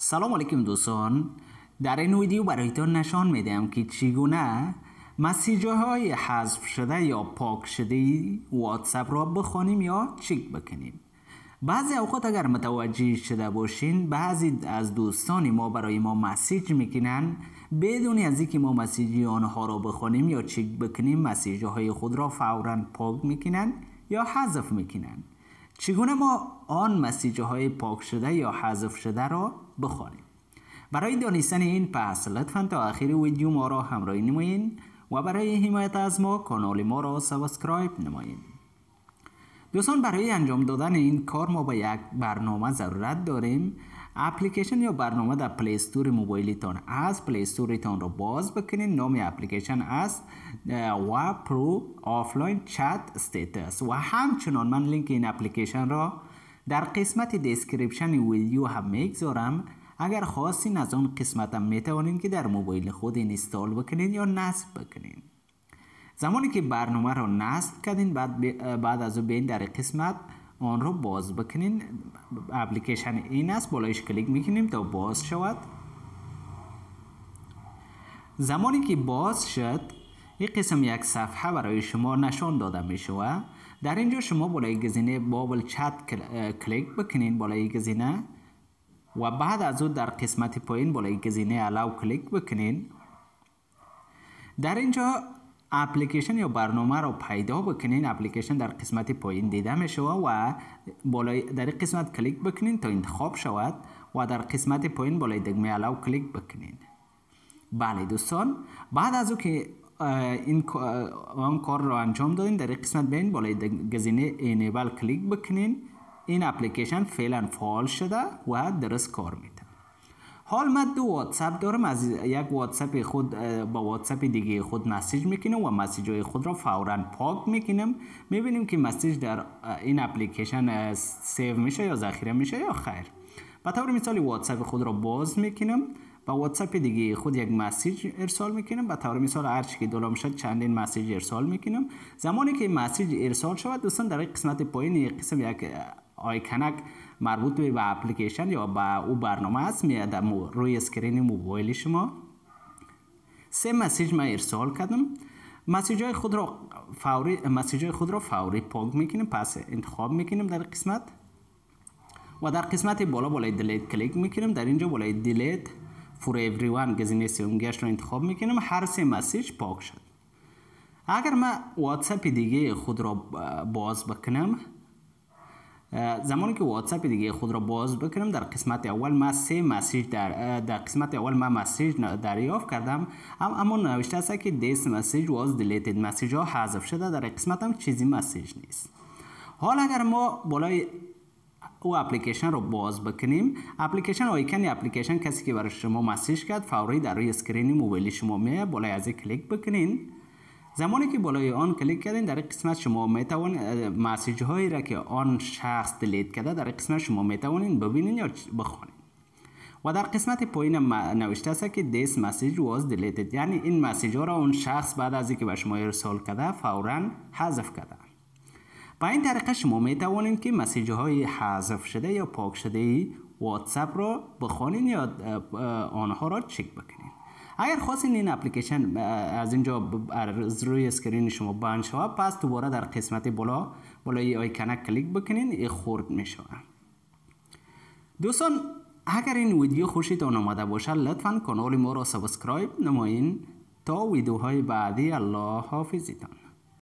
سلام علیکم دوستان در این ویدیو برایتان نشان میدم که چگونه مسیجه های حذف شده یا پاک شده واتساپ را بخوانیم یا چک بکنیم بعضی اوقات اگر متوجه شده باشین بعضی از دوستان ما برای ما مسیج میکنن بدون از اینکه ما مسیجی آنها را بخوانیم یا چک بکنیم مسیجه های خود را فورا پاک میکنن یا حذف میکنن چگونه ما آن مسیجه های پاک شده یا حذف شده را بخوانیم برای دانستن این پس لطفا تا آخر ویدیو ما را همراهی نمایید و برای حمایت از ما کانال ما را سابسکرایب نمایید دوستان برای انجام دادن این کار ما به یک برنامه ضرورت داریم اپلیکیشن یا برنامه در پلی استور تان از پلی تان رو باز بکنین نام اپلیکیشن از و پرو آفلاین چت استیتس و همچنان من لینک این اپلیکیشن را در قسمت دیسکریپشن ویدیو هم میگذارم اگر خواستین از اون قسمت هم میتوانین که در موبایل خود اینستال بکنین یا نصب بکنین زمانی که برنامه را نصب کردین بعد, بعد از او بین در قسمت آن رو باز بکنین اپلیکیشن این است بالایش کلیک میکنیم تا باز شود زمانی که باز شد یک قسم یک صفحه برای شما نشان داده می شود در اینجا شما بالای گزینه بابل چت کلیک بکنین بالای گزینه و بعد از او در قسمت پایین بالای گزینه الاو کلیک بکنین در اینجا اپلیکیشن یا برنامه رو پیدا بکنین اپلیکیشن در قسمت پایین دیده می شود و بالای در قسمت کلیک بکنین تا انتخاب شود و در قسمت پایین بالای دگمه علاو کلیک بکنین بله دوستان بعد از او که این آن کار رو انجام دادین در قسمت بین بالای گزینه انیبل کلیک بکنین این اپلیکیشن فعلا فعال شده و درست کار میده حال من دو واتساپ دارم از یک واتساپ خود با واتساپ دیگه خود مسیج میکنم و مسیج های خود را فورا پاک میکنم میبینیم که مسیج در این اپلیکیشن سیو میشه یا ذخیره میشه یا خیر به طور مثال واتساپ خود را باز میکنم با واتساپ دیگه خود یک مسیج ارسال میکنم با طور مثال هر که دلم شد چندین مسیج ارسال میکنم زمانی که مسیج ارسال شود دوستان در قسمت پایین قسم یک آیکنک مربوط به و اپلیکیشن یا به او برنامه است میاد روی اسکرین موبایل شما سه مسیج من ارسال کردم مسیج های خود را فوری مسیج های خود را فوری پاک میکنیم پس انتخاب میکنیم در قسمت و در قسمت بالا بالای دلیت کلیک میکنیم در اینجا بالای دلیت فور ایوریوان گزینه گشت را انتخاب میکنیم هر سه مسیج پاک شد اگر من واتساپ دیگه خود را باز بکنم زمانی که واتساپ دیگه خود را باز بکنم در قسمت اول ما سه مسیج در, در قسمت اول ما مسیج دریافت کردم اما نوشته است که دیس مسیج واز دیلیتد مسیج ها حذف شده در قسمت هم چیزی مسیج نیست حال اگر ما بالای او اپلیکیشن رو باز بکنیم اپلیکیشن آیکن اپلیکیشن کسی که برای شما مسیج کرد فوری در روی اسکرین موبایل شما میه بالای از کلیک بکنین زمانی که بالای آن کلیک کردین در قسمت شما می مسیج هایی را که آن شخص دلیت کرده در قسمت شما می توانید ببینین یا بخونین و در قسمت پایین نوشته است که this message was deleted یعنی این مسیج ها را اون شخص بعد از اینکه به شما ارسال کرده فورا حذف کرده با این طریقه شما می توانید که مسیج های حذف شده یا پاک شده واتساپ را بخونین یا آنها را چک بکنید اگر خواستین این اپلیکیشن از اینجا از روی اسکرین شما بند شود پس دوباره در قسمت بالا بالای آیکن کلیک بکنین ای خورد می دوستان اگر این ویدیو خوشتان آمده باشد لطفا کانال ما را سابسکرایب نمایین تا ویدیوهای بعدی الله حافظیتان.